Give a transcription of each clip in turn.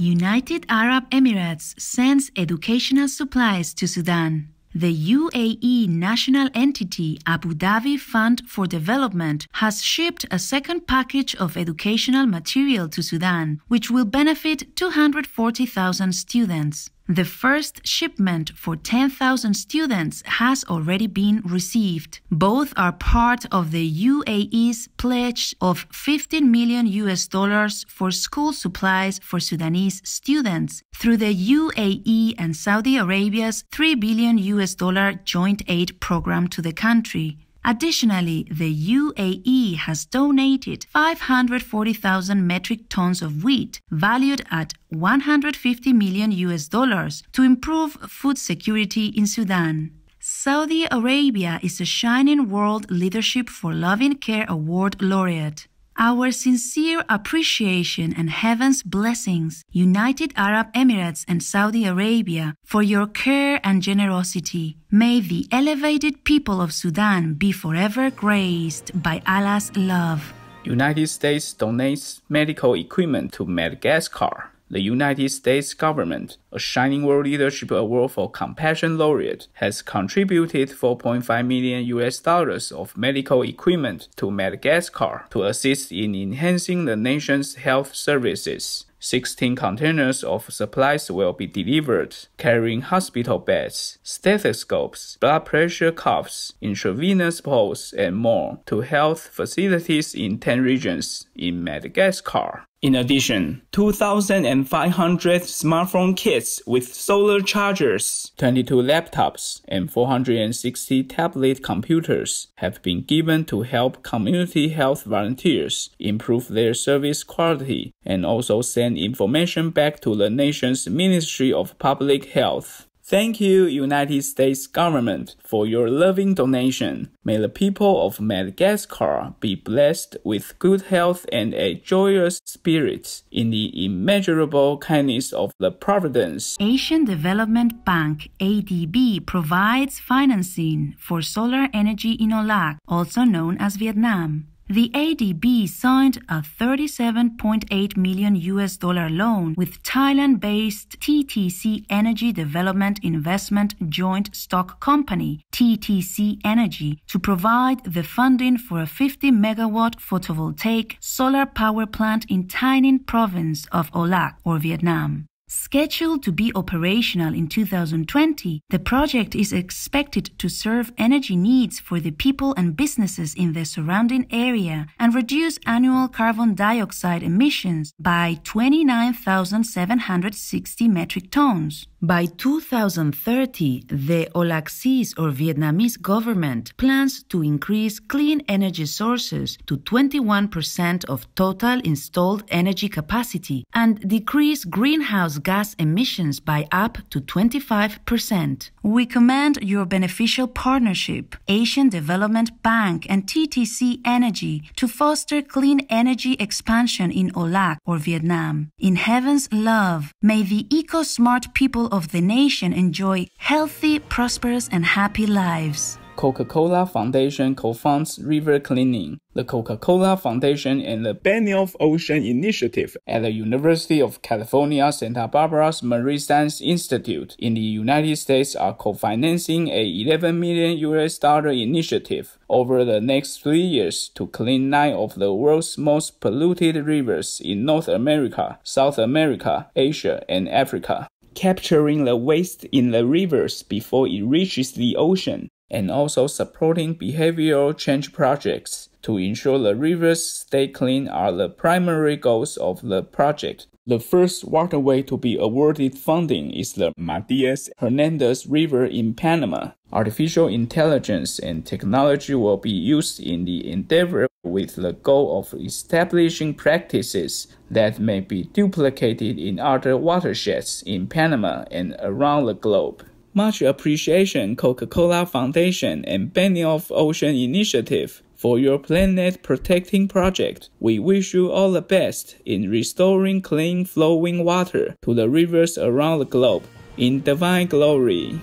United Arab Emirates sends educational supplies to Sudan. The UAE national entity Abu Dhabi Fund for Development has shipped a second package of educational material to Sudan, which will benefit 240,000 students. The first shipment for 10,000 students has already been received. Both are part of the UAE's pledge of 15 million US dollars for school supplies for Sudanese students through the UAE and Saudi Arabia's 3 billion US dollar joint aid program to the country. Additionally, the UAE has donated 540,000 metric tons of wheat valued at 150 million US dollars to improve food security in Sudan. Saudi Arabia is a Shining World Leadership for Loving Care Award laureate. Our sincere appreciation and heaven's blessings, United Arab Emirates and Saudi Arabia, for your care and generosity. May the elevated people of Sudan be forever graced by Allah's love. United States donates medical equipment to Madagascar. The United States government, a Shining World Leadership Award for Compassion Laureate, has contributed 4.5 million US dollars of medical equipment to Madagascar to assist in enhancing the nation's health services. 16 containers of supplies will be delivered, carrying hospital beds, stethoscopes, blood pressure cuffs, intravenous poles, and more to health facilities in 10 regions in Madagascar. In addition, 2,500 smartphone kits with solar chargers, 22 laptops, and 460 tablet computers have been given to help community health volunteers improve their service quality and also send information back to the nation's Ministry of Public Health. Thank you, United States government, for your loving donation. May the people of Madagascar be blessed with good health and a joyous spirit in the immeasurable kindness of the providence. Asian Development Bank ADB provides financing for solar energy in Ola, also known as Vietnam. The ADB signed a 37.8 million US dollar loan with Thailand-based TTC Energy Development Investment Joint Stock Company, TTC Energy, to provide the funding for a 50 megawatt photovoltaic solar power plant in Tainan province of Olak or Vietnam. Scheduled to be operational in 2020, the project is expected to serve energy needs for the people and businesses in the surrounding area and reduce annual carbon dioxide emissions by 29,760 metric tons. By 2030, the Olaxis or Vietnamese government plans to increase clean energy sources to 21% of total installed energy capacity and decrease greenhouse gas emissions by up to 25%. We commend your beneficial partnership, Asian Development Bank and TTC Energy, to foster clean energy expansion in Olak or Vietnam. In heaven's love, may the eco smart people of the nation enjoy healthy, prosperous, and happy lives. Coca-Cola Foundation co-funds river cleaning, the Coca-Cola Foundation and the Benioff Ocean Initiative at the University of California, Santa Barbara's Marine Science Institute in the United States are co-financing a 11 million US dollar initiative over the next three years to clean nine of the world's most polluted rivers in North America, South America, Asia, and Africa capturing the waste in the rivers before it reaches the ocean and also supporting behavioral change projects to ensure the rivers stay clean are the primary goals of the project. The first waterway to be awarded funding is the Matias Hernandez River in Panama. Artificial intelligence and technology will be used in the endeavor with the goal of establishing practices that may be duplicated in other watersheds in Panama and around the globe. Much appreciation Coca-Cola Foundation and Benioff Ocean Initiative for your planet protecting project. We wish you all the best in restoring clean flowing water to the rivers around the globe in divine glory.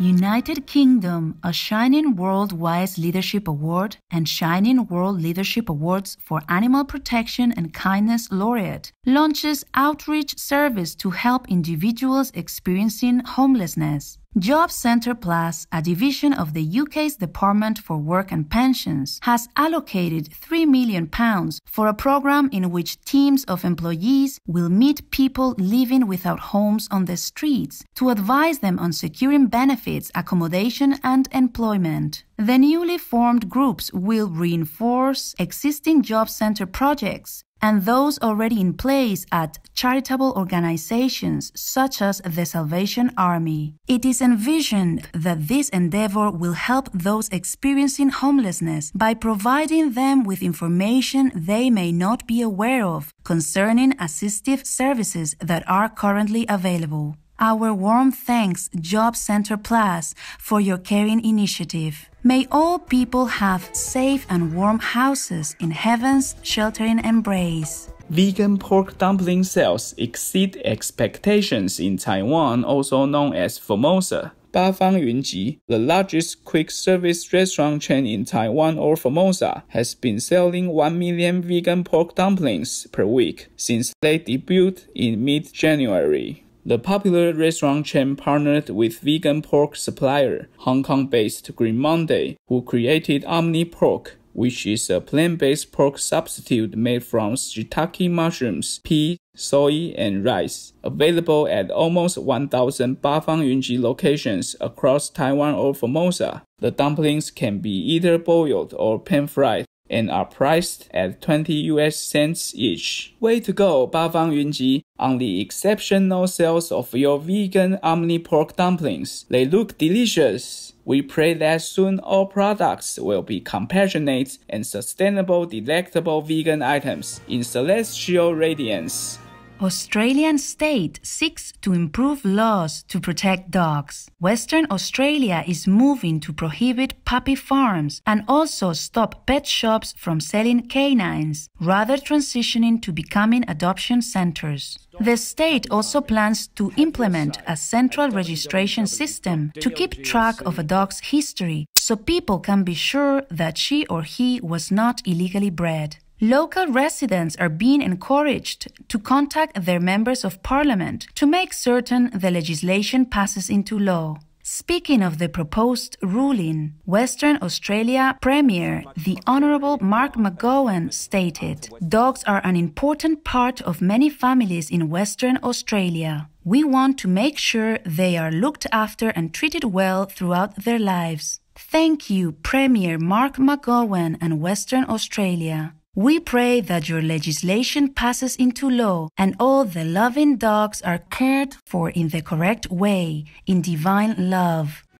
United Kingdom, a Shining World Wise Leadership Award and Shining World Leadership Awards for Animal Protection and Kindness Laureate, launches outreach service to help individuals experiencing homelessness. Job Centre Plus, a division of the UK's Department for Work and Pensions, has allocated £3 million for a programme in which teams of employees will meet people living without homes on the streets to advise them on securing benefits, accommodation, and employment. The newly formed groups will reinforce existing Job Centre projects, and those already in place at charitable organizations such as the Salvation Army. It is envisioned that this endeavor will help those experiencing homelessness by providing them with information they may not be aware of concerning assistive services that are currently available our warm thanks Job Center Plus for your caring initiative. May all people have safe and warm houses in heaven's sheltering embrace. Vegan pork dumpling sales exceed expectations in Taiwan, also known as Formosa. Ba Bafang Yunji, the largest quick service restaurant chain in Taiwan or Formosa, has been selling 1 million vegan pork dumplings per week since they debuted in mid-January. The popular restaurant chain partnered with vegan pork supplier, Hong Kong-based Green Monday, who created Omni Pork, which is a plant-based pork substitute made from shiitake mushrooms, pea, soy, and rice, available at almost 1,000 Bafang Yunji locations across Taiwan or Formosa. The dumplings can be either boiled or pan-fried, and are priced at 20 US cents each. Way to go, Bafang Yunji, on the exceptional sales of your vegan omni pork dumplings. They look delicious. We pray that soon all products will be compassionate and sustainable delectable vegan items in celestial radiance. Australian state seeks to improve laws to protect dogs. Western Australia is moving to prohibit puppy farms and also stop pet shops from selling canines, rather transitioning to becoming adoption centers. The state also plans to implement a central registration system to keep track of a dog's history so people can be sure that she or he was not illegally bred. Local residents are being encouraged to contact their members of parliament to make certain the legislation passes into law. Speaking of the proposed ruling, Western Australia Premier, the Honourable Mark McGowan, stated Dogs are an important part of many families in Western Australia. We want to make sure they are looked after and treated well throughout their lives. Thank you, Premier Mark McGowan and Western Australia. We pray that your legislation passes into law and all the loving dogs are cared for in the correct way, in divine love.